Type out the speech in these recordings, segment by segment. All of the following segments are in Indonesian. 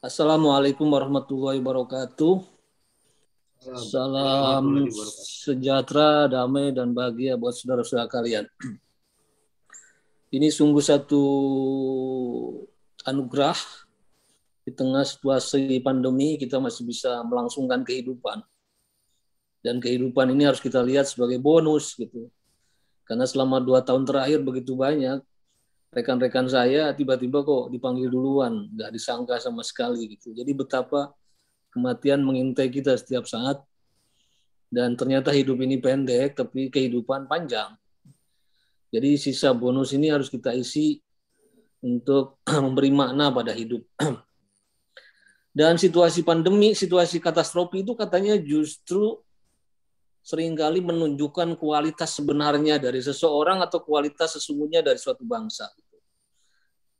Assalamualaikum warahmatullahi wabarakatuh. Salam sejahtera, damai, dan bahagia buat saudara-saudara kalian. Ini sungguh satu anugerah di tengah situasi pandemi kita masih bisa melangsungkan kehidupan. Dan kehidupan ini harus kita lihat sebagai bonus gitu. Karena selama dua tahun terakhir begitu banyak rekan-rekan saya tiba-tiba kok dipanggil duluan, nggak disangka sama sekali gitu. Jadi betapa kematian mengintai kita setiap saat dan ternyata hidup ini pendek tapi kehidupan panjang. Jadi sisa bonus ini harus kita isi untuk memberi makna pada hidup. Dan situasi pandemi, situasi katastrofi itu katanya justru seringkali menunjukkan kualitas sebenarnya dari seseorang atau kualitas sesungguhnya dari suatu bangsa.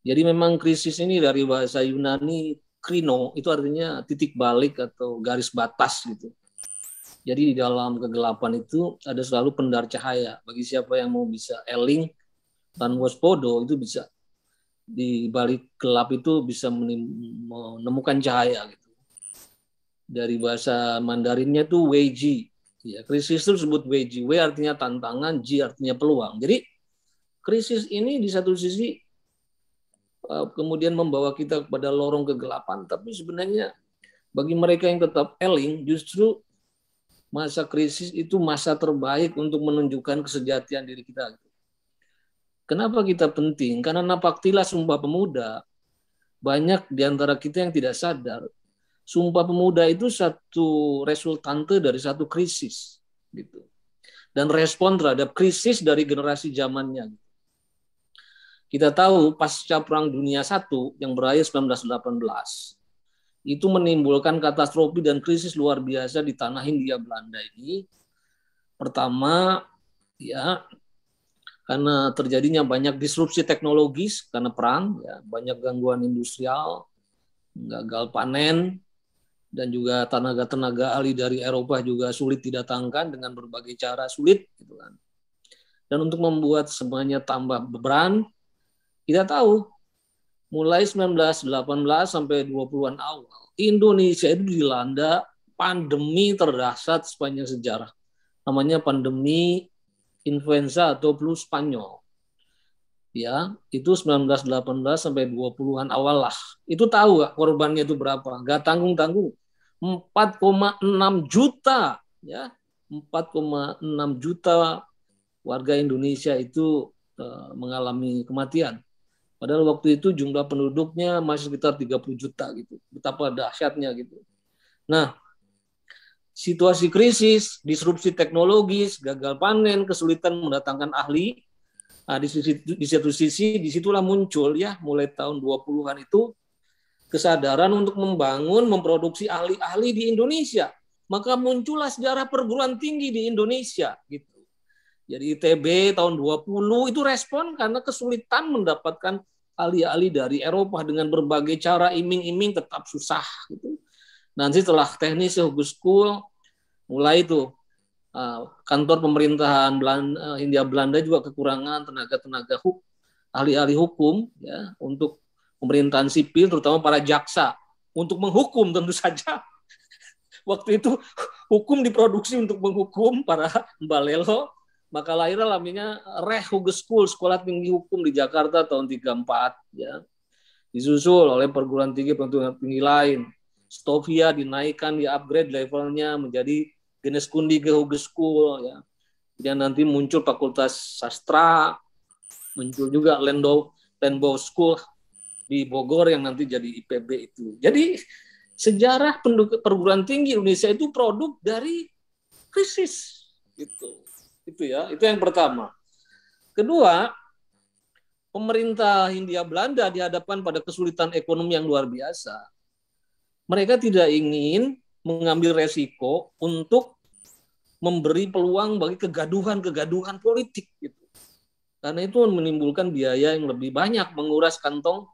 Jadi memang krisis ini dari bahasa Yunani krino itu artinya titik balik atau garis batas gitu. Jadi di dalam kegelapan itu ada selalu pendar cahaya. Bagi siapa yang mau bisa eling dan waspodo itu bisa di balik gelap itu bisa menemukan cahaya gitu. Dari bahasa Mandarinnya itu weiji. Ya, krisis itu disebut weiji. W artinya tantangan, ji artinya peluang. Jadi krisis ini di satu sisi Eh, kemudian membawa kita kepada lorong kegelapan. Tapi sebenarnya bagi mereka yang tetap eling, justru masa krisis itu masa terbaik untuk menunjukkan kesejatian diri kita. Kenapa kita penting? Karena napaktilah Sumpah Pemuda. Banyak di antara kita yang tidak sadar, Sumpah Pemuda itu satu resultante dari satu krisis. gitu Dan respon terhadap krisis dari generasi zamannya. Kita tahu pasca Perang Dunia I yang berakhir 1918 itu menimbulkan katastrofi dan krisis luar biasa di tanah Hindia Belanda ini. Pertama, ya karena terjadinya banyak disrupsi teknologis karena perang, ya, banyak gangguan industrial, gagal panen, dan juga tenaga-tenaga ahli dari Eropa juga sulit didatangkan dengan berbagai cara sulit, gitu kan. Dan untuk membuat semuanya tambah beban, kita tahu mulai 1918 sampai 20-an awal Indonesia itu dilanda pandemi terdahsyat sepanjang sejarah. Namanya pandemi influenza atau flu Spanyol. Ya, itu 1918 sampai 20-an awal lah. Itu tahu gak korbannya itu berapa? Gak tanggung-tanggung. 4,6 juta ya. 4,6 juta warga Indonesia itu eh, mengalami kematian. Padahal waktu itu jumlah penduduknya masih sekitar 30 juta gitu. Betapa dahsyatnya gitu. Nah, situasi krisis, disrupsi teknologis, gagal panen, kesulitan mendatangkan ahli. Nah, di, sisi, di satu sisi disitulah muncul ya mulai tahun 20-an itu kesadaran untuk membangun, memproduksi ahli-ahli di Indonesia. Maka muncullah sejarah perguruan tinggi di Indonesia gitu. Jadi ITB tahun 20 itu respon karena kesulitan mendapatkan alih-alih dari Eropa dengan berbagai cara iming-iming tetap susah gitu. Nanti setelah teknis ya, Hugus School mulai tuh ah, kantor pemerintahan Belanda, eh, Hindia Belanda juga kekurangan tenaga-tenaga hukum, ahli-ahli hukum ya untuk pemerintahan sipil terutama para jaksa untuk menghukum tentu saja. Waktu itu hukum diproduksi untuk menghukum para mbalelo maka lahirlah namanya Reh Huges School, Sekolah Tinggi Hukum di Jakarta tahun 34 ya. Disusul oleh perguruan tinggi perguruan tinggi lain. Stovia dinaikkan, di upgrade levelnya menjadi Genes Kundi ke Huges School ya. Yang nanti muncul Fakultas Sastra, muncul juga Lendo Lenbow School di Bogor yang nanti jadi IPB itu. Jadi sejarah perguruan tinggi Indonesia itu produk dari krisis gitu itu ya, itu yang pertama. Kedua, pemerintah Hindia Belanda dihadapkan pada kesulitan ekonomi yang luar biasa. Mereka tidak ingin mengambil resiko untuk memberi peluang bagi kegaduhan-kegaduhan politik gitu. Karena itu menimbulkan biaya yang lebih banyak, menguras kantong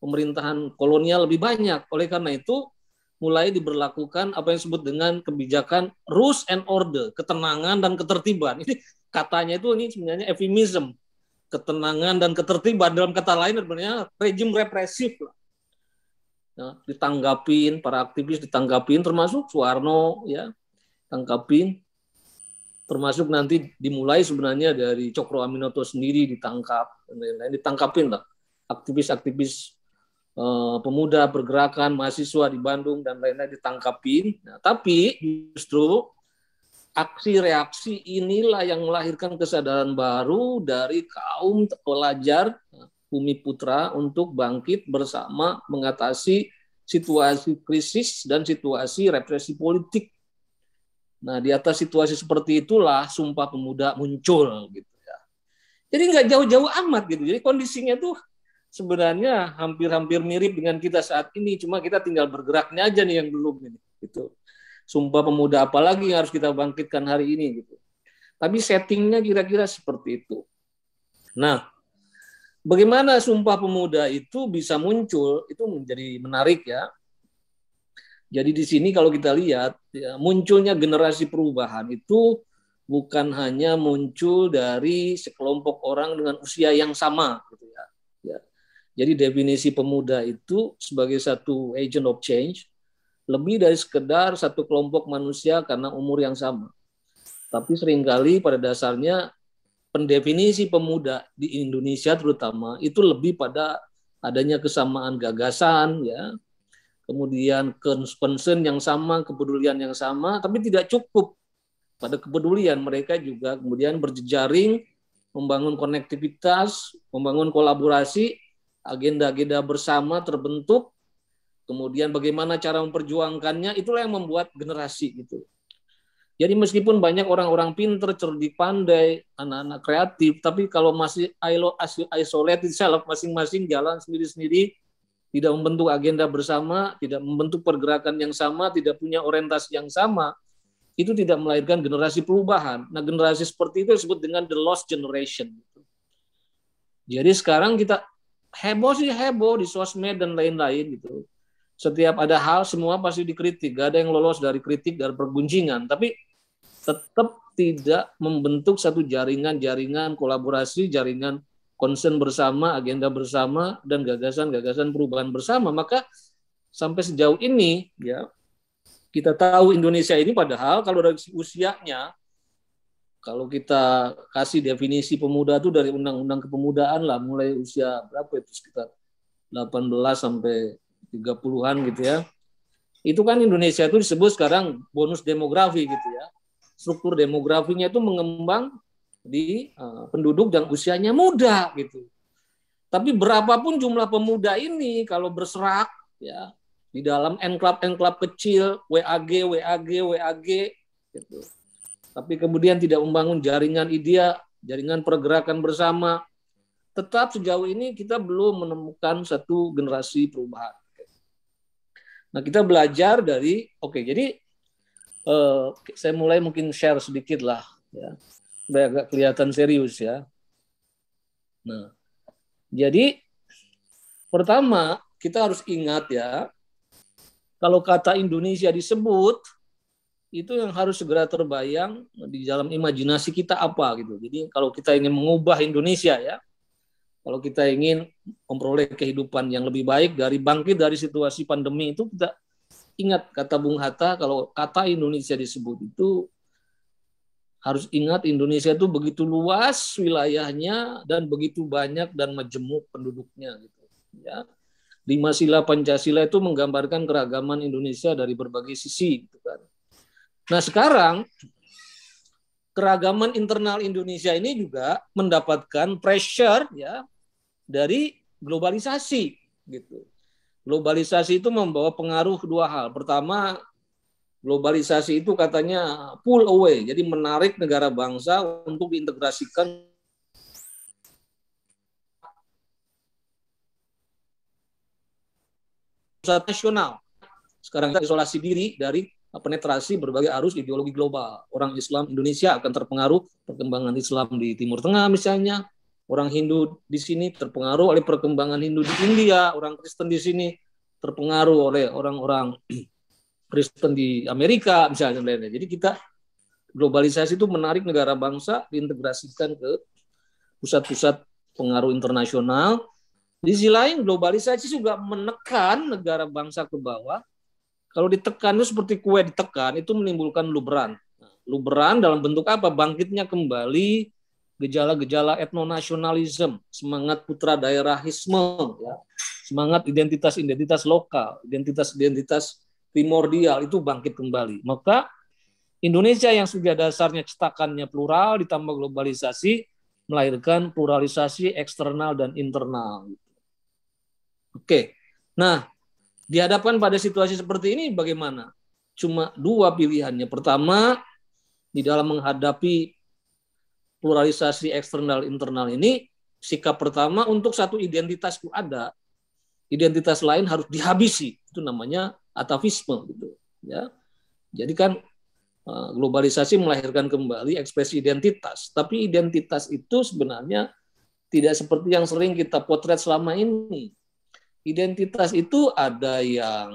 pemerintahan kolonial lebih banyak. Oleh karena itu, mulai diberlakukan apa yang disebut dengan kebijakan rules and order, ketenangan dan ketertiban. Ini katanya itu ini sebenarnya efimism Ketenangan dan ketertiban dalam kata lain sebenarnya rejim represif lah. Ya, ditanggapin para aktivis ditanggapin termasuk Soeharno ya tanggapin termasuk nanti dimulai sebenarnya dari Cokro Aminoto sendiri ditangkap dan ditangkapin lah aktivis-aktivis Eh, pemuda pergerakan mahasiswa di Bandung dan lain-lain ditangkapin. Nah, tapi justru aksi reaksi inilah yang melahirkan kesadaran baru dari kaum pelajar eh, Bumi Putra untuk bangkit bersama mengatasi situasi krisis dan situasi represi politik. Nah, di atas situasi seperti itulah Sumpah Pemuda muncul gitu ya. Jadi nggak jauh-jauh amat gitu. Jadi kondisinya tuh sebenarnya hampir-hampir mirip dengan kita saat ini, cuma kita tinggal bergeraknya aja nih yang belum ini. Gitu. Sumpah pemuda apalagi yang harus kita bangkitkan hari ini gitu. Tapi settingnya kira-kira seperti itu. Nah, bagaimana sumpah pemuda itu bisa muncul itu menjadi menarik ya. Jadi di sini kalau kita lihat ya, munculnya generasi perubahan itu bukan hanya muncul dari sekelompok orang dengan usia yang sama gitu ya. ya. Jadi definisi pemuda itu sebagai satu agent of change lebih dari sekedar satu kelompok manusia karena umur yang sama. Tapi seringkali pada dasarnya pendefinisi pemuda di Indonesia terutama itu lebih pada adanya kesamaan gagasan ya. Kemudian concern yang sama, kepedulian yang sama, tapi tidak cukup pada kepedulian mereka juga kemudian berjejaring membangun konektivitas, membangun kolaborasi agenda-agenda bersama terbentuk, kemudian bagaimana cara memperjuangkannya, itulah yang membuat generasi gitu. Jadi meskipun banyak orang-orang pinter, cerdik, pandai, anak-anak kreatif, tapi kalau masih isolated self, masing-masing jalan sendiri-sendiri, tidak membentuk agenda bersama, tidak membentuk pergerakan yang sama, tidak punya orientasi yang sama, itu tidak melahirkan generasi perubahan. Nah, generasi seperti itu disebut dengan the lost generation. Jadi sekarang kita heboh sih heboh di sosmed dan lain-lain gitu. Setiap ada hal semua pasti dikritik, gak ada yang lolos dari kritik dari perguncingan, tapi tetap tidak membentuk satu jaringan-jaringan kolaborasi, jaringan concern bersama, agenda bersama dan gagasan-gagasan perubahan bersama. Maka sampai sejauh ini ya kita tahu Indonesia ini padahal kalau dari usianya kalau kita kasih definisi pemuda itu dari undang-undang kepemudaan lah mulai usia berapa itu sekitar 18 sampai 30-an gitu ya. Itu kan Indonesia itu disebut sekarang bonus demografi gitu ya. Struktur demografinya itu mengembang di eh, penduduk dan usianya muda gitu. Tapi berapapun jumlah pemuda ini kalau berserak ya di dalam enklap-enklap kecil WAG WAG WAG gitu tapi kemudian tidak membangun jaringan idea, jaringan pergerakan bersama. Tetap sejauh ini kita belum menemukan satu generasi perubahan. Nah, kita belajar dari oke, okay, jadi uh, saya mulai mungkin share sedikit lah ya. Supaya agak kelihatan serius ya. Nah, jadi pertama kita harus ingat ya, kalau kata Indonesia disebut itu yang harus segera terbayang di dalam imajinasi kita apa gitu. Jadi kalau kita ingin mengubah Indonesia ya, kalau kita ingin memperoleh kehidupan yang lebih baik dari bangkit dari situasi pandemi itu kita ingat kata Bung Hatta kalau kata Indonesia disebut itu harus ingat Indonesia itu begitu luas wilayahnya dan begitu banyak dan majemuk penduduknya gitu ya. Lima sila Pancasila itu menggambarkan keragaman Indonesia dari berbagai sisi gitu kan Nah sekarang keragaman internal Indonesia ini juga mendapatkan pressure ya dari globalisasi gitu. Globalisasi itu membawa pengaruh dua hal. Pertama, globalisasi itu katanya pull away, jadi menarik negara bangsa untuk diintegrasikan nasional. Sekarang kita isolasi diri dari Nah, penetrasi berbagai arus ideologi global. Orang Islam Indonesia akan terpengaruh perkembangan Islam di Timur Tengah misalnya, orang Hindu di sini terpengaruh oleh perkembangan Hindu di India, orang Kristen di sini terpengaruh oleh orang-orang Kristen di Amerika misalnya lain-lain. Jadi kita globalisasi itu menarik negara bangsa diintegrasikan ke pusat-pusat pengaruh internasional. Di sisi lain globalisasi juga menekan negara bangsa ke bawah kalau ditekan itu seperti kue ditekan, itu menimbulkan luberan. Luberan dalam bentuk apa? Bangkitnya kembali gejala-gejala etnonasionalisme, semangat putra daerahisme, ya. semangat identitas-identitas lokal, identitas-identitas primordial itu bangkit kembali. Maka Indonesia yang sudah dasarnya cetakannya plural ditambah globalisasi melahirkan pluralisasi eksternal dan internal. Oke, nah dihadapkan pada situasi seperti ini bagaimana? Cuma dua pilihannya. Pertama, di dalam menghadapi pluralisasi eksternal internal ini, sikap pertama untuk satu identitasku ada, identitas lain harus dihabisi. Itu namanya atavisme gitu, ya. Jadi kan eh, globalisasi melahirkan kembali ekspresi identitas, tapi identitas itu sebenarnya tidak seperti yang sering kita potret selama ini identitas itu ada yang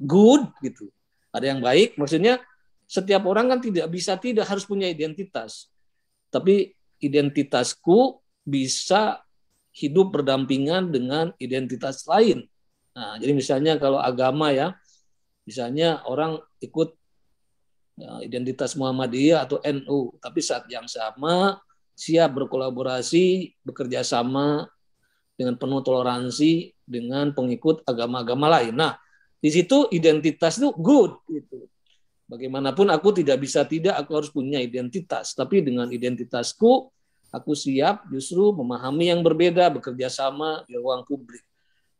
good gitu, ada yang baik. Maksudnya setiap orang kan tidak bisa tidak harus punya identitas. Tapi identitasku bisa hidup berdampingan dengan identitas lain. Nah, jadi misalnya kalau agama ya, misalnya orang ikut ya, identitas Muhammadiyah atau NU, tapi saat yang sama siap berkolaborasi, bekerja sama dengan penuh toleransi dengan pengikut agama-agama lain. Nah, di situ identitas itu good gitu. Bagaimanapun aku tidak bisa tidak aku harus punya identitas, tapi dengan identitasku aku siap justru memahami yang berbeda, bekerja sama di ruang publik.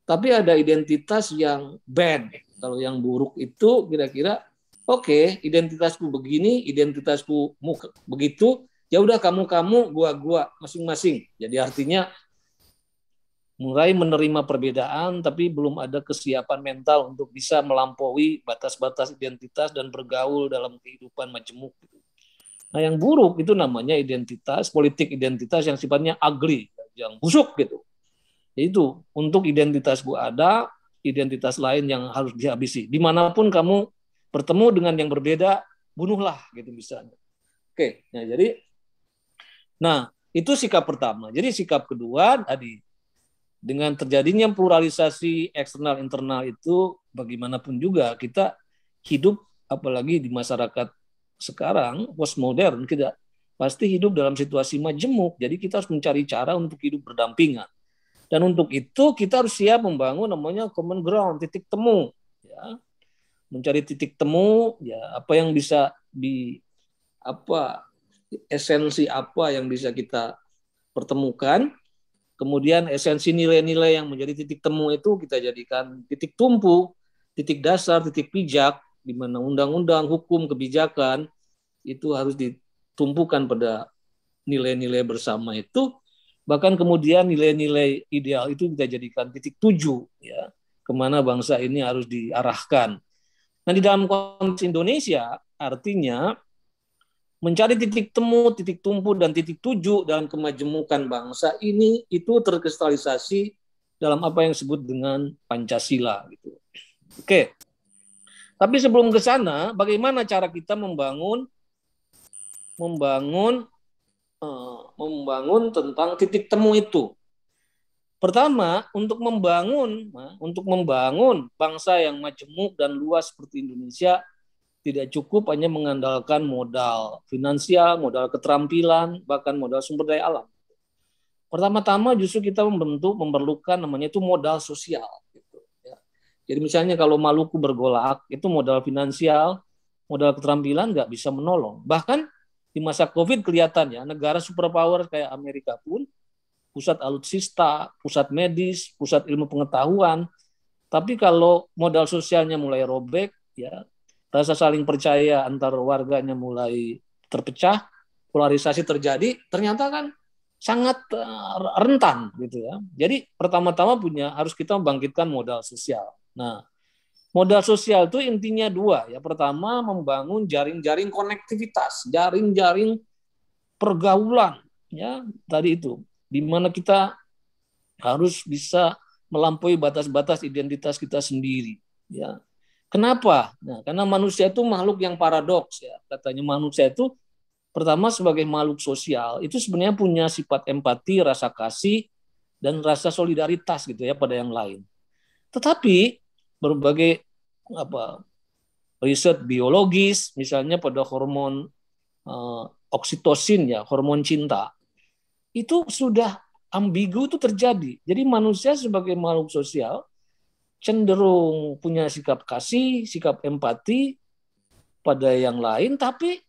Tapi ada identitas yang bad. Kalau yang buruk itu kira-kira oke, okay, identitasku begini, identitasku begitu, ya udah kamu kamu, gua gua masing-masing. Jadi artinya mulai menerima perbedaan tapi belum ada kesiapan mental untuk bisa melampaui batas-batas identitas dan bergaul dalam kehidupan majemuk. Gitu. Nah yang buruk itu namanya identitas, politik identitas yang sifatnya agri, yang busuk gitu. Itu untuk identitas Bu ada, identitas lain yang harus dihabisi. Dimanapun kamu bertemu dengan yang berbeda, bunuhlah gitu misalnya. Oke, nah jadi, nah itu sikap pertama. Jadi sikap kedua tadi dengan terjadinya pluralisasi eksternal internal itu bagaimanapun juga kita hidup apalagi di masyarakat sekarang postmodern kita pasti hidup dalam situasi majemuk jadi kita harus mencari cara untuk hidup berdampingan dan untuk itu kita harus siap membangun namanya common ground titik temu ya mencari titik temu ya apa yang bisa di apa esensi apa yang bisa kita pertemukan Kemudian esensi nilai-nilai yang menjadi titik temu itu kita jadikan titik tumpu, titik dasar, titik pijak di mana undang-undang, hukum, kebijakan itu harus ditumpukan pada nilai-nilai bersama itu. Bahkan kemudian nilai-nilai ideal itu kita jadikan titik tuju ya kemana bangsa ini harus diarahkan. Nah di dalam konteks Indonesia artinya mencari titik temu, titik tumpu, dan titik tuju dalam kemajemukan bangsa ini itu terkristalisasi dalam apa yang disebut dengan Pancasila. Gitu. Oke, tapi sebelum ke sana, bagaimana cara kita membangun membangun uh, membangun tentang titik temu itu? Pertama, untuk membangun untuk membangun bangsa yang majemuk dan luas seperti Indonesia, tidak cukup hanya mengandalkan modal finansial, modal keterampilan, bahkan modal sumber daya alam. Pertama-tama justru kita membentuk, memerlukan namanya itu modal sosial. Gitu, ya. Jadi misalnya kalau Maluku bergolak, itu modal finansial, modal keterampilan nggak bisa menolong. Bahkan di masa COVID kelihatannya negara superpower kayak Amerika pun, pusat alutsista, pusat medis, pusat ilmu pengetahuan, tapi kalau modal sosialnya mulai robek, ya rasa saling percaya antar warganya mulai terpecah, polarisasi terjadi, ternyata kan sangat eh, rentan gitu ya. Jadi pertama-tama punya harus kita membangkitkan modal sosial. Nah, modal sosial itu intinya dua ya. Pertama membangun jaring-jaring konektivitas, jaring-jaring pergaulan ya tadi itu. Di mana kita harus bisa melampaui batas-batas identitas kita sendiri ya. Kenapa? Nah, karena manusia itu makhluk yang paradoks ya. Katanya manusia itu pertama sebagai makhluk sosial itu sebenarnya punya sifat empati, rasa kasih dan rasa solidaritas gitu ya pada yang lain. Tetapi berbagai apa riset biologis misalnya pada hormon eh, oksitosin ya, hormon cinta itu sudah ambigu itu terjadi. Jadi manusia sebagai makhluk sosial cenderung punya sikap kasih, sikap empati pada yang lain, tapi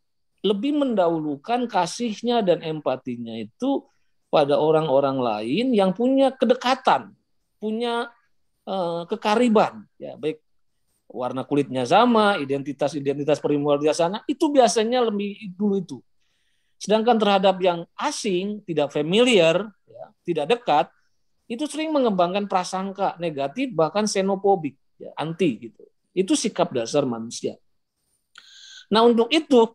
lebih mendahulukan kasihnya dan empatinya itu pada orang-orang lain yang punya kedekatan, punya uh, kekariban, ya baik warna kulitnya sama, identitas-identitas primordial sana itu biasanya lebih dulu itu. Sedangkan terhadap yang asing, tidak familiar, ya, tidak dekat, itu sering mengembangkan prasangka negatif bahkan xenophobic ya, anti gitu. Itu sikap dasar manusia. Nah, untuk itu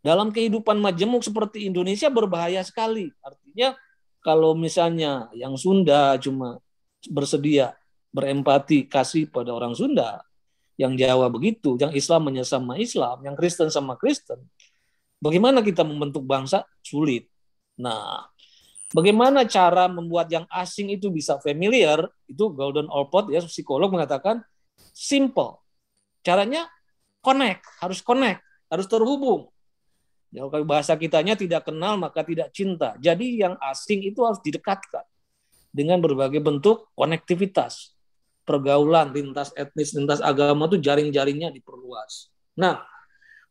dalam kehidupan majemuk seperti Indonesia berbahaya sekali. Artinya kalau misalnya yang Sunda cuma bersedia berempati kasih pada orang Sunda, yang Jawa begitu, yang Islam menyesama Islam, yang Kristen sama Kristen, bagaimana kita membentuk bangsa sulit. Nah, Bagaimana cara membuat yang asing itu bisa familiar? Itu Golden Allport ya psikolog mengatakan simple. Caranya connect, harus connect, harus terhubung. Ya, kalau bahasa kitanya tidak kenal maka tidak cinta. Jadi yang asing itu harus didekatkan dengan berbagai bentuk konektivitas. Pergaulan lintas etnis, lintas agama itu jaring-jaringnya diperluas. Nah,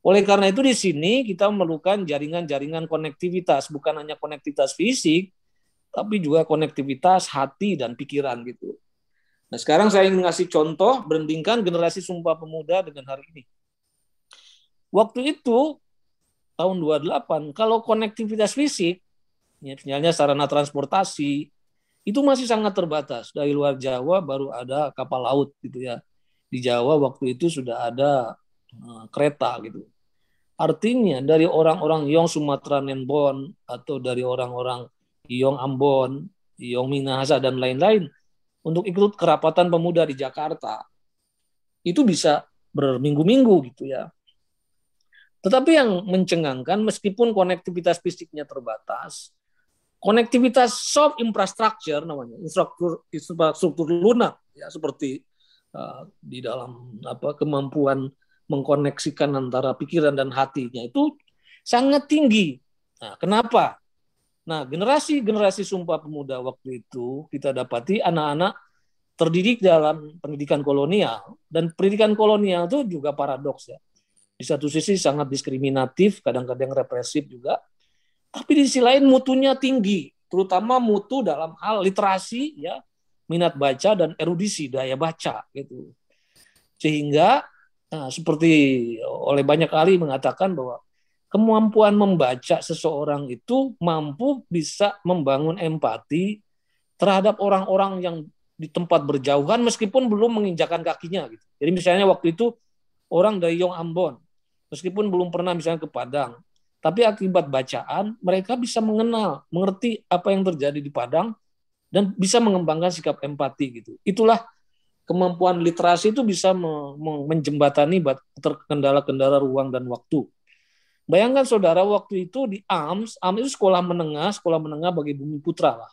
oleh karena itu di sini kita memerlukan jaringan-jaringan konektivitas, bukan hanya konektivitas fisik, tapi juga konektivitas hati dan pikiran gitu. Nah sekarang saya ingin ngasih contoh, berhentikan generasi sumpah pemuda dengan hari ini. Waktu itu, tahun 28, kalau konektivitas fisik, ya, sarana transportasi, itu masih sangat terbatas. Dari luar Jawa baru ada kapal laut gitu ya. Di Jawa waktu itu sudah ada eh, kereta gitu. Artinya dari orang-orang Yong Sumatera Nenbon atau dari orang-orang Yong Ambon, Yong Minahasa dan lain-lain untuk ikut kerapatan pemuda di Jakarta itu bisa berminggu-minggu gitu ya. Tetapi yang mencengangkan meskipun konektivitas fisiknya terbatas, konektivitas soft infrastructure namanya, infrastruktur, infrastruktur lunak ya seperti uh, di dalam apa kemampuan mengkoneksikan antara pikiran dan hatinya itu sangat tinggi. Nah, kenapa? Nah, generasi-generasi Sumpah Pemuda waktu itu kita dapati anak-anak terdidik dalam pendidikan kolonial dan pendidikan kolonial itu juga paradoks ya. Di satu sisi sangat diskriminatif, kadang-kadang represif juga. Tapi di sisi lain mutunya tinggi, terutama mutu dalam hal literasi ya, minat baca dan erudisi, daya baca gitu. Sehingga Nah, seperti oleh banyak ahli mengatakan bahwa kemampuan membaca seseorang itu mampu bisa membangun empati terhadap orang-orang yang di tempat berjauhan meskipun belum menginjakan kakinya gitu. Jadi misalnya waktu itu orang dari Yong Ambon meskipun belum pernah misalnya ke Padang, tapi akibat bacaan mereka bisa mengenal, mengerti apa yang terjadi di Padang dan bisa mengembangkan sikap empati gitu. Itulah kemampuan literasi itu bisa menjembatani terkendala-kendala ruang dan waktu. Bayangkan saudara waktu itu di AMS, AMS itu sekolah menengah, sekolah menengah bagi bumi putra lah.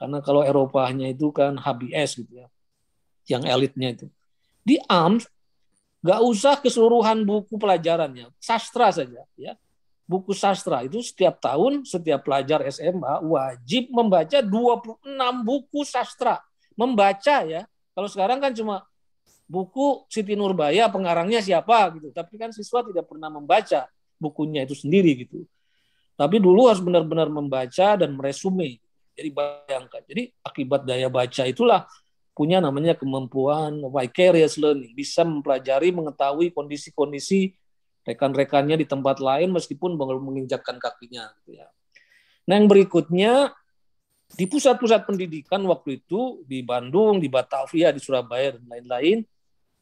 Karena kalau Eropa nya itu kan HBS gitu ya, yang elitnya itu. Di AMS gak usah keseluruhan buku pelajarannya, sastra saja ya. Buku sastra itu setiap tahun setiap pelajar SMA wajib membaca 26 buku sastra. Membaca ya, kalau sekarang kan cuma buku Siti Nurbaya pengarangnya siapa gitu. Tapi kan siswa tidak pernah membaca bukunya itu sendiri gitu. Tapi dulu harus benar-benar membaca dan meresume. Jadi bayangkan. Jadi akibat daya baca itulah punya namanya kemampuan vicarious learning, bisa mempelajari, mengetahui kondisi-kondisi rekan-rekannya di tempat lain meskipun belum menginjakkan kakinya gitu ya. Nah, yang berikutnya di pusat-pusat pendidikan waktu itu di Bandung, di Batavia, di Surabaya dan lain-lain,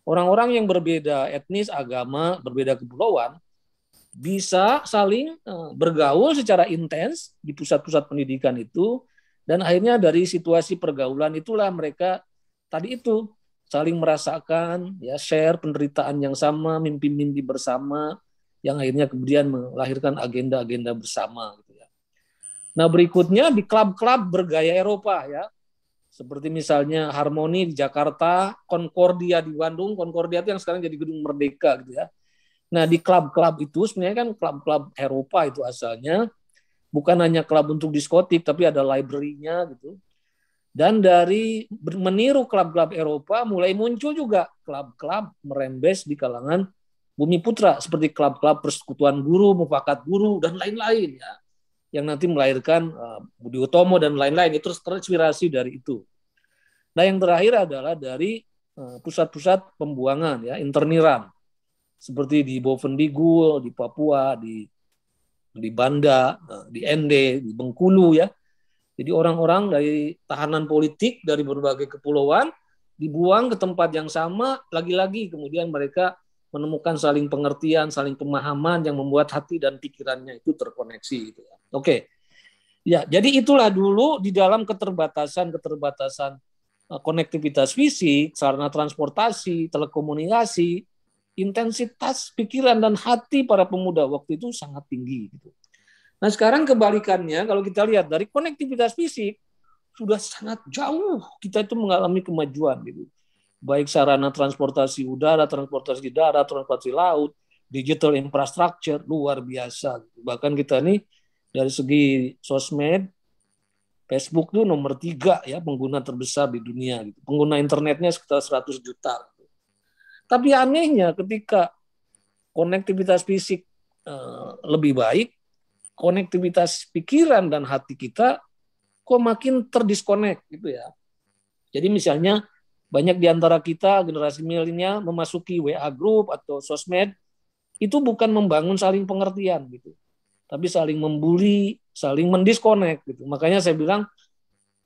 orang-orang yang berbeda etnis, agama, berbeda kepulauan bisa saling eh, bergaul secara intens di pusat-pusat pendidikan itu dan akhirnya dari situasi pergaulan itulah mereka tadi itu saling merasakan ya share penderitaan yang sama, mimpi-mimpi bersama yang akhirnya kemudian melahirkan agenda-agenda bersama. Nah berikutnya di klub-klub bergaya Eropa ya, seperti misalnya Harmoni di Jakarta, Concordia di Bandung, Concordia itu yang sekarang jadi gedung Merdeka gitu ya. Nah di klub-klub itu sebenarnya kan klub-klub Eropa itu asalnya bukan hanya klub untuk diskotik tapi ada library-nya gitu. Dan dari meniru klub-klub Eropa mulai muncul juga klub-klub merembes di kalangan Bumi Putra seperti klub-klub persekutuan guru, mufakat guru dan lain-lain ya yang nanti melahirkan uh, Budi Utomo dan lain-lain itu terinspirasi dari itu. Nah yang terakhir adalah dari eh, pusat-pusat uh, pembuangan ya interniran seperti di Bovendigul, di Papua, di di Banda, uh, di Ende, di Bengkulu ya. Jadi orang-orang dari tahanan politik dari berbagai kepulauan dibuang ke tempat yang sama, lagi-lagi kemudian mereka menemukan saling pengertian, saling pemahaman yang membuat hati dan pikirannya itu terkoneksi. Gitu ya. Oke. Ya, jadi itulah dulu di dalam keterbatasan-keterbatasan eh, konektivitas fisik, sarana transportasi, telekomunikasi, intensitas pikiran dan hati para pemuda waktu itu sangat tinggi gitu. Nah, sekarang kebalikannya kalau kita lihat dari konektivitas fisik sudah sangat jauh kita itu mengalami kemajuan gitu. Baik sarana transportasi udara, transportasi darat, transportasi laut, digital infrastructure luar biasa. Gitu. Bahkan kita nih dari segi sosmed Facebook tuh nomor tiga ya pengguna terbesar di dunia gitu. pengguna internetnya sekitar 100 juta gitu. tapi anehnya ketika konektivitas fisik uh, lebih baik konektivitas pikiran dan hati kita kok makin terdiskonek gitu ya jadi misalnya banyak di antara kita generasi milenial memasuki WA group atau sosmed itu bukan membangun saling pengertian gitu tapi saling membuli, saling mendiskonek gitu. Makanya saya bilang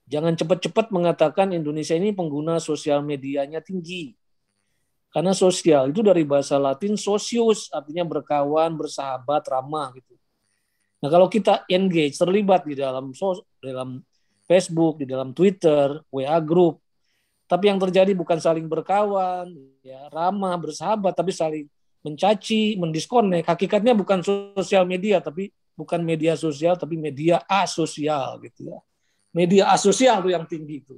jangan cepat-cepat mengatakan Indonesia ini pengguna sosial medianya tinggi. Karena sosial itu dari bahasa Latin socius artinya berkawan, bersahabat, ramah gitu. Nah, kalau kita engage, terlibat di dalam sos dalam Facebook, di dalam Twitter, WA group, tapi yang terjadi bukan saling berkawan, ya ramah, bersahabat, tapi saling mencaci, mendiskon. Hakikatnya bukan sosial media, tapi bukan media sosial, tapi media asosial gitu ya. Media asosial itu yang tinggi itu.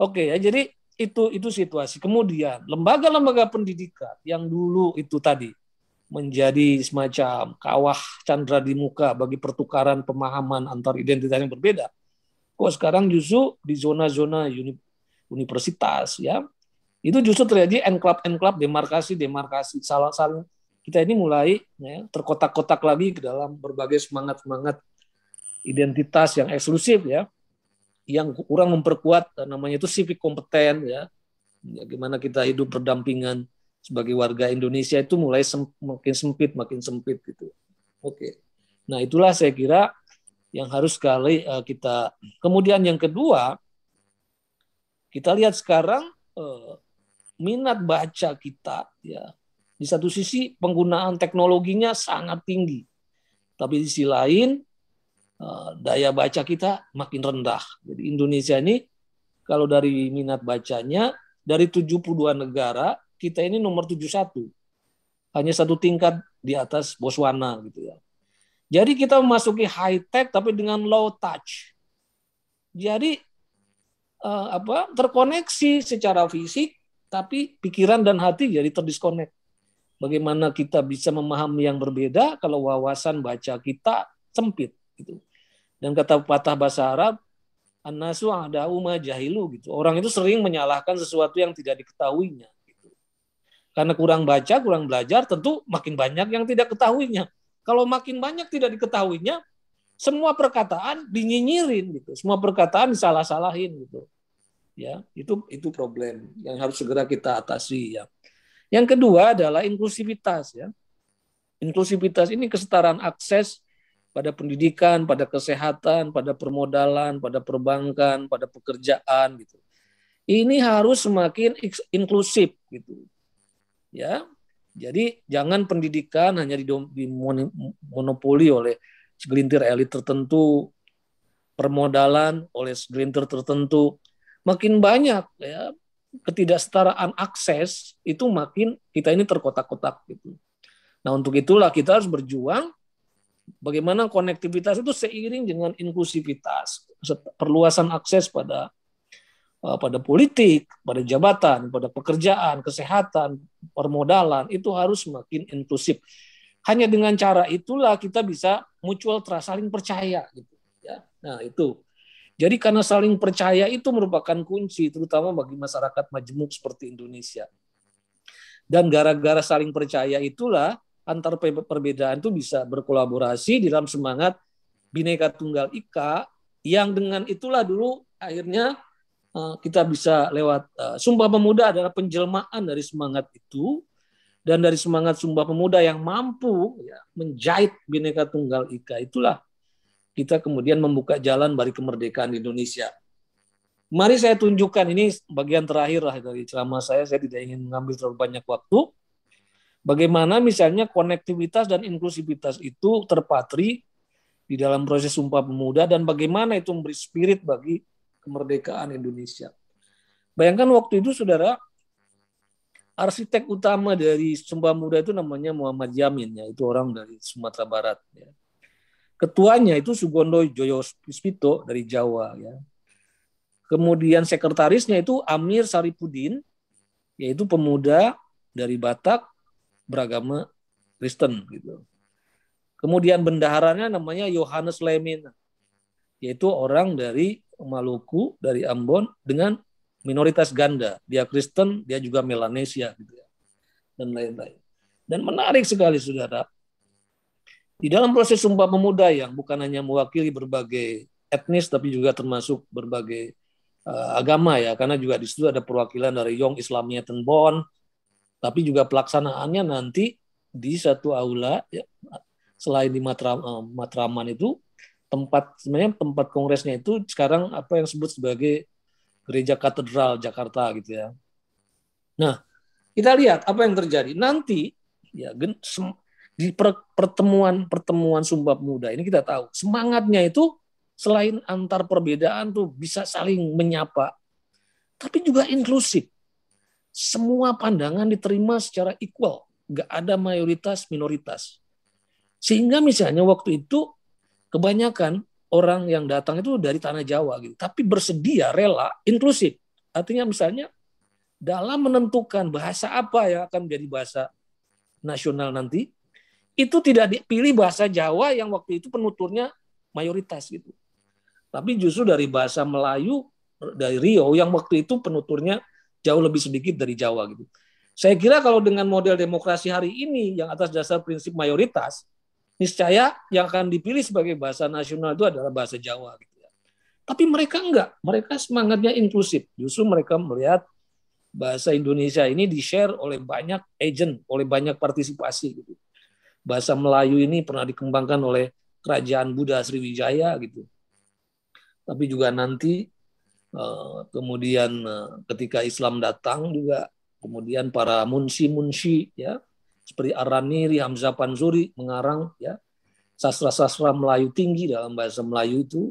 Oke ya, jadi itu itu situasi. Kemudian lembaga-lembaga pendidikan yang dulu itu tadi menjadi semacam kawah candra di muka bagi pertukaran pemahaman antar identitas yang berbeda. Kok sekarang justru di zona-zona universitas ya itu justru terjadi enklap enklap demarkasi demarkasi salah saling kita ini mulai ya, terkotak-kotak lagi ke dalam berbagai semangat semangat identitas yang eksklusif ya yang kurang memperkuat eh, namanya itu civic kompeten ya bagaimana ya, kita hidup berdampingan sebagai warga Indonesia itu mulai sem makin sempit makin sempit gitu oke nah itulah saya kira yang harus sekali uh, kita kemudian yang kedua kita lihat sekarang uh, minat baca kita ya di satu sisi penggunaan teknologinya sangat tinggi tapi di sisi lain eh, daya baca kita makin rendah jadi Indonesia ini kalau dari minat bacanya dari 72 negara kita ini nomor 71 hanya satu tingkat di atas Botswana gitu ya jadi kita memasuki high tech tapi dengan low touch jadi eh, apa terkoneksi secara fisik tapi pikiran dan hati jadi terdiskonek. Bagaimana kita bisa memahami yang berbeda kalau wawasan baca kita sempit gitu. Dan kata patah bahasa Arab, anasu adau jahilu gitu. Orang itu sering menyalahkan sesuatu yang tidak diketahuinya gitu. Karena kurang baca, kurang belajar, tentu makin banyak yang tidak ketahuinya. Kalau makin banyak tidak diketahuinya, semua perkataan dinyinyirin gitu. Semua perkataan disalah-salahin gitu ya itu itu problem yang harus segera kita atasi ya yang kedua adalah inklusivitas ya inklusivitas ini kesetaraan akses pada pendidikan pada kesehatan pada permodalan pada perbankan pada pekerjaan gitu ini harus semakin inklusif gitu ya jadi jangan pendidikan hanya dimonopoli oleh segelintir elit tertentu permodalan oleh segelintir tertentu makin banyak ya ketidaksetaraan akses itu makin kita ini terkotak-kotak gitu. Nah, untuk itulah kita harus berjuang bagaimana konektivitas itu seiring dengan inklusivitas, perluasan akses pada eh, pada politik, pada jabatan, pada pekerjaan, kesehatan, permodalan itu harus makin inklusif. Hanya dengan cara itulah kita bisa mutual trust, saling percaya gitu ya. Nah, itu. Jadi karena saling percaya itu merupakan kunci, terutama bagi masyarakat majemuk seperti Indonesia. Dan gara-gara saling percaya itulah antar perbedaan itu bisa berkolaborasi di dalam semangat bineka Tunggal Ika yang dengan itulah dulu akhirnya eh, kita bisa lewat eh, sumba Pemuda adalah penjelmaan dari semangat itu dan dari semangat sumba Pemuda yang mampu ya, menjahit bineka Tunggal Ika itulah kita kemudian membuka jalan bagi kemerdekaan Indonesia. Mari saya tunjukkan ini bagian terakhir lah dari ceramah saya. Saya tidak ingin mengambil terlalu banyak waktu. Bagaimana misalnya konektivitas dan inklusivitas itu terpatri di dalam proses Sumpah Pemuda dan bagaimana itu memberi spirit bagi kemerdekaan Indonesia. Bayangkan waktu itu saudara arsitek utama dari Sumpah Pemuda itu namanya Muhammad Yamin ya itu orang dari Sumatera Barat ya. Ketuanya itu Sugondo Joyo Spito dari Jawa ya. Kemudian sekretarisnya itu Amir Saripudin yaitu pemuda dari Batak beragama Kristen gitu. Kemudian bendaharanya namanya Yohanes Lemin yaitu orang dari Maluku, dari Ambon dengan minoritas ganda. Dia Kristen, dia juga Melanesia gitu ya. Dan lain-lain. Dan menarik sekali saudara, di dalam proses Sumpah Pemuda yang bukan hanya mewakili berbagai etnis tapi juga termasuk berbagai uh, agama ya karena juga di situ ada perwakilan dari Young Islamnya Tenbon tapi juga pelaksanaannya nanti di satu aula ya, selain di Matram, uh, eh, Matraman itu tempat sebenarnya tempat kongresnya itu sekarang apa yang disebut sebagai gereja katedral Jakarta gitu ya. Nah, kita lihat apa yang terjadi nanti ya gen, sem, di pertemuan-pertemuan sumbab muda ini kita tahu semangatnya itu selain antar perbedaan tuh bisa saling menyapa tapi juga inklusif semua pandangan diterima secara equal nggak ada mayoritas minoritas sehingga misalnya waktu itu kebanyakan orang yang datang itu dari tanah Jawa gitu tapi bersedia rela inklusif artinya misalnya dalam menentukan bahasa apa yang akan menjadi bahasa nasional nanti itu tidak dipilih bahasa Jawa yang waktu itu penuturnya mayoritas gitu. Tapi justru dari bahasa Melayu dari Rio yang waktu itu penuturnya jauh lebih sedikit dari Jawa gitu. Saya kira kalau dengan model demokrasi hari ini yang atas dasar prinsip mayoritas, niscaya yang akan dipilih sebagai bahasa nasional itu adalah bahasa Jawa gitu ya. Tapi mereka enggak, mereka semangatnya inklusif. Justru mereka melihat bahasa Indonesia ini di-share oleh banyak agent, oleh banyak partisipasi gitu bahasa Melayu ini pernah dikembangkan oleh kerajaan Buddha Sriwijaya gitu. Tapi juga nanti eh, kemudian eh, ketika Islam datang juga kemudian para munsi-munsi ya seperti Araniri, Hamzah Panzuri mengarang ya sastra-sastra Melayu tinggi dalam bahasa Melayu itu.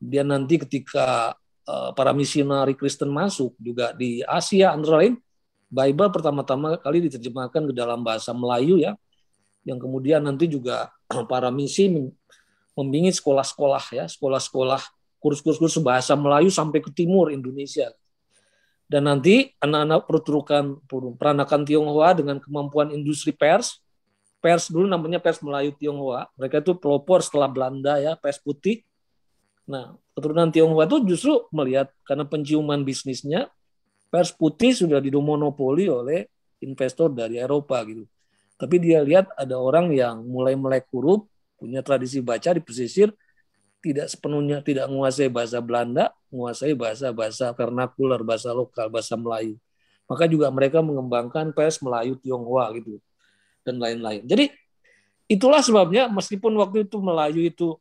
dia nanti ketika eh, para misionari Kristen masuk juga di Asia antara lain Bible pertama-tama kali diterjemahkan ke dalam bahasa Melayu ya yang kemudian nanti juga para misi membingit sekolah-sekolah ya, sekolah-sekolah kursus-kursus bahasa Melayu sampai ke timur Indonesia. Dan nanti anak-anak perturukan peranakan Tionghoa dengan kemampuan industri pers, pers dulu namanya pers Melayu Tionghoa, mereka itu pelopor setelah Belanda ya, pers putih. Nah, keturunan Tionghoa itu justru melihat karena penciuman bisnisnya, pers putih sudah didomonopoli oleh investor dari Eropa gitu tapi dia lihat ada orang yang mulai melek huruf, punya tradisi baca di pesisir, tidak sepenuhnya tidak menguasai bahasa Belanda, menguasai bahasa-bahasa vernakular, bahasa lokal, bahasa Melayu. Maka juga mereka mengembangkan pers Melayu Tionghoa gitu dan lain-lain. Jadi itulah sebabnya meskipun waktu itu Melayu itu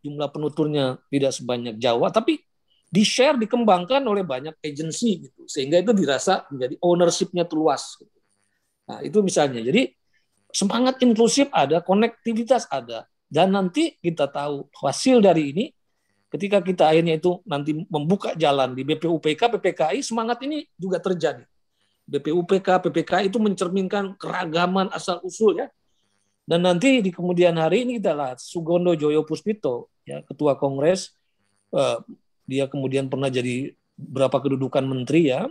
jumlah penuturnya tidak sebanyak Jawa, tapi di share dikembangkan oleh banyak agensi gitu sehingga itu dirasa menjadi ownershipnya terluas. terluas. Gitu. Nah, itu misalnya. Jadi semangat inklusif ada, konektivitas ada. Dan nanti kita tahu hasil dari ini ketika kita akhirnya itu nanti membuka jalan di BPUPK, PPKI, semangat ini juga terjadi. BPUPK, PPKI itu mencerminkan keragaman asal-usul ya. Dan nanti di kemudian hari ini kita lihat Sugondo Joyo Puspito, ya, Ketua Kongres, eh, dia kemudian pernah jadi berapa kedudukan menteri ya.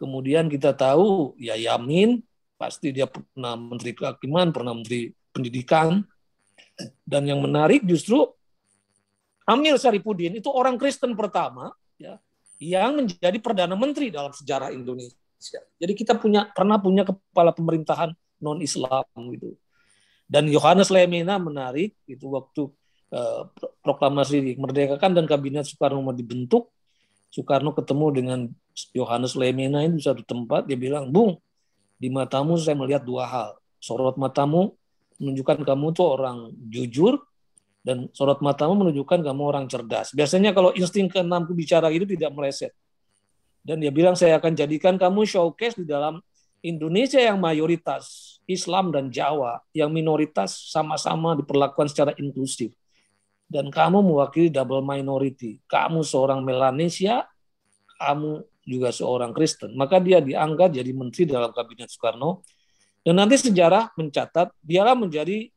Kemudian kita tahu ya Yamin Pasti dia pernah Menteri Kehakiman, pernah Menteri Pendidikan. Dan yang menarik justru Amir Saripudin itu orang Kristen pertama ya yang menjadi perdana menteri dalam sejarah Indonesia. Jadi kita punya pernah punya kepala pemerintahan non Islam gitu. Dan Yohanes Lemena menarik itu waktu eh, proklamasi dimerdekakan dan kabinet Soekarno mau dibentuk, Soekarno ketemu dengan Yohanes Lemena itu satu tempat dia bilang, "Bung, di matamu saya melihat dua hal. Sorot matamu menunjukkan kamu tuh orang jujur dan sorot matamu menunjukkan kamu orang cerdas. Biasanya kalau insting keenam bicara itu tidak meleset. Dan dia bilang saya akan jadikan kamu showcase di dalam Indonesia yang mayoritas Islam dan Jawa, yang minoritas sama-sama diperlakukan secara inklusif. Dan kamu mewakili double minority. Kamu seorang Melanesia, kamu juga seorang Kristen, maka dia dianggap jadi menteri dalam kabinet Soekarno. Dan nanti sejarah mencatat dialah menjadi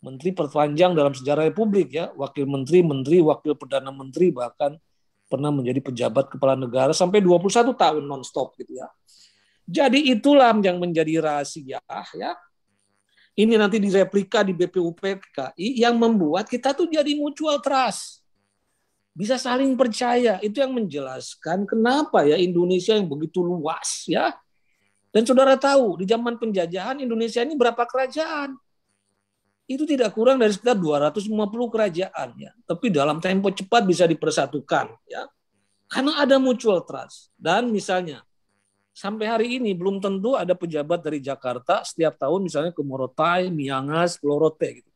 menteri perpanjang dalam sejarah Republik ya, wakil menteri, menteri, wakil perdana menteri bahkan pernah menjadi pejabat kepala negara sampai 21 tahun nonstop gitu ya. Jadi itulah yang menjadi rahasia ya. Ini nanti direplika di BPUPKI yang membuat kita tuh jadi mutual trust bisa saling percaya. Itu yang menjelaskan kenapa ya Indonesia yang begitu luas ya. Dan saudara tahu di zaman penjajahan Indonesia ini berapa kerajaan? Itu tidak kurang dari sekitar 250 kerajaan ya. Tapi dalam tempo cepat bisa dipersatukan ya. Karena ada mutual trust dan misalnya sampai hari ini belum tentu ada pejabat dari Jakarta setiap tahun misalnya ke Morotai, Miangas, Lorote gitu.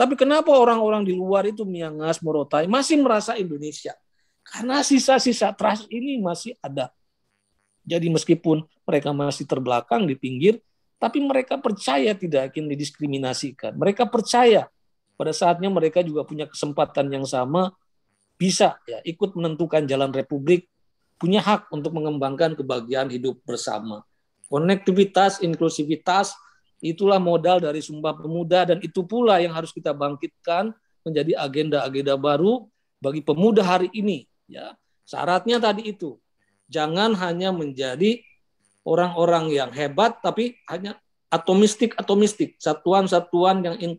Tapi kenapa orang-orang di luar itu Miangas, Morotai masih merasa Indonesia? Karena sisa-sisa trust ini masih ada. Jadi meskipun mereka masih terbelakang di pinggir, tapi mereka percaya tidak akan didiskriminasikan. Mereka percaya pada saatnya mereka juga punya kesempatan yang sama bisa ya ikut menentukan jalan republik, punya hak untuk mengembangkan kebahagiaan hidup bersama. Konektivitas, inklusivitas, Itulah modal dari Sumpah Pemuda dan itu pula yang harus kita bangkitkan menjadi agenda-agenda baru bagi pemuda hari ini. Ya, syaratnya tadi itu jangan hanya menjadi orang-orang yang hebat tapi hanya atomistik atomistik satuan-satuan yang in,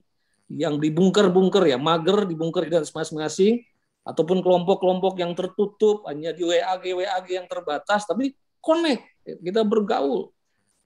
yang dibungker-bungker ya mager dibungker dan masing-masing ataupun kelompok-kelompok yang tertutup hanya di WAG WAG yang terbatas tapi connect kita bergaul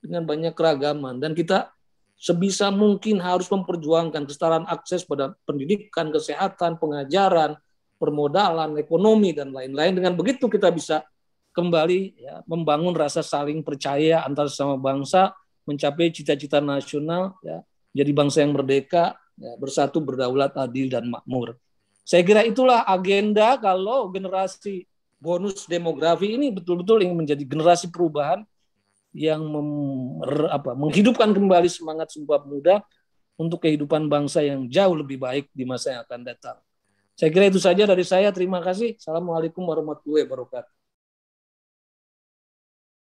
dengan banyak keragaman dan kita sebisa mungkin harus memperjuangkan kesetaraan akses pada pendidikan, kesehatan, pengajaran, permodalan, ekonomi dan lain-lain. Dengan begitu kita bisa kembali ya, membangun rasa saling percaya antar sesama bangsa, mencapai cita-cita nasional, ya, jadi bangsa yang merdeka, ya, bersatu, berdaulat, adil dan makmur. Saya kira itulah agenda kalau generasi bonus demografi ini betul-betul ingin menjadi generasi perubahan yang mem, apa, menghidupkan kembali semangat Sumpah Pemuda untuk kehidupan bangsa yang jauh lebih baik di masa yang akan datang. Saya kira itu saja dari saya. Terima kasih. Assalamualaikum warahmatullahi wabarakatuh.